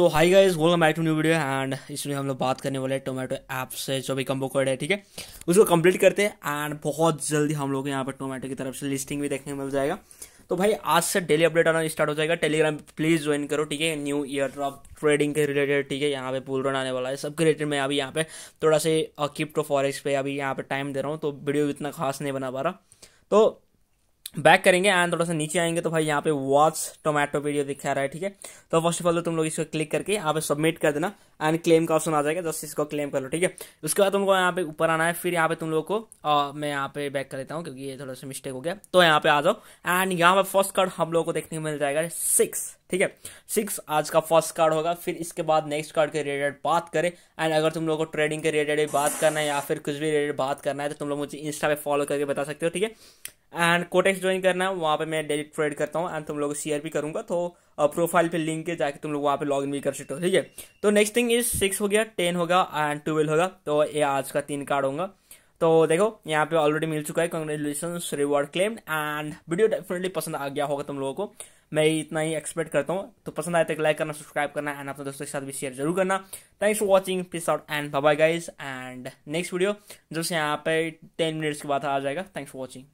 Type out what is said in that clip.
तो hi guys welcome back to new video and इसमें हम लोग बात करने वाले हैं टोमेटो ऐप से जो भी कम्बो कोड है ठीक है उसको कंप्लीट करते हैं एंड बहुत जल्दी हम लोग यहाँ पर टोमेटो की तरफ से लिस्टिंग भी देखने को मिल जाएगा तो भाई आज से डेली अपडेट आना स्टार्ट हो जाएगा टेलीग्राम प्लीज ज्वाइन करो ठीक है न्यू ईयर ऑफ ट्रेडिंग के रिलेटेड ठीक है यहाँ पे पूल रन आने वाला है सब रिलेटेड मैं अभी यहाँ पे थोड़ा से क्रिप्टो फॉरेक्स पे अभी यहाँ पे टाइम दे रहा हूँ तो वीडियो इतना खास नहीं बना पा रहा तो बैक करेंगे एंड थोड़ा सा नीचे आएंगे तो भाई यहाँ पे वॉच टोमेटो वीडियो दिखा रहा है ठीक है तो फर्स्ट ऑफ ऑल तो तुम लोग इसको क्लिक करके यहाँ पे सबमिट कर देना एंड क्लेम का ऑप्शन आ जाएगा जस्ट इसको क्लेम कर लो ठीक है उसके बाद तुमको यहाँ पे ऊपर आना है फिर यहाँ पे तुम लोग को आ, मैं यहाँ पे बैक कर देता हूँ क्योंकि ये थोड़ा सा मिस्टेक हो गया तो यहाँ पे आ जाओ एंड यहाँ पे फर्स्ट कार्ड हम लोग को देखने को मिल जाएगा सिक्स ठीक है सिक्स आज का फर्स्ट कार्ड होगा फिर इसके बाद नेक्स्ट कार्ड के रिलेटेड बात करें एंड अगर तुम लोग को ट्रेडिंग के रिलेटेड बात करना है या फिर कुछ भी रिलेटेड बात करना है तो तुम लोग मुझे इंस्टा पे फॉलो करके बता सकते हो ठीक है एंड कोटेक्स ज्वाइन करना है वहाँ पे मैं डेली ट्रेड करता हूँ एंड तुम लोग शेयर भी करूँगा तो प्रोफाइल पे लिंक के जाके तुम लोग वहाँ पे लॉग इन भी कर सकते हो ठीक है तो नेक्स्ट थिंग इज सिक्स हो गया टेन होगा एंड ट्वेल्व होगा तो ये आज का तीन कार्ड होगा तो देखो यहाँ पे ऑलरेडी मिल चुका है congratulation reward claim and video definitely पसंद आ गया होगा तुम लोगों को मैं इतना ही एक्सपेक्ट करता हूँ तो पसंद आए तो लाइक करना सब्सक्राइब करना एंड अपने दोस्तों के साथ भी शेयर जरूर करना thanks for watching peace out and bye guys and next video जब से यहाँ पे टेन मिनट्स के बाद आ जाएगा थैंक्स फॉर वॉचिंग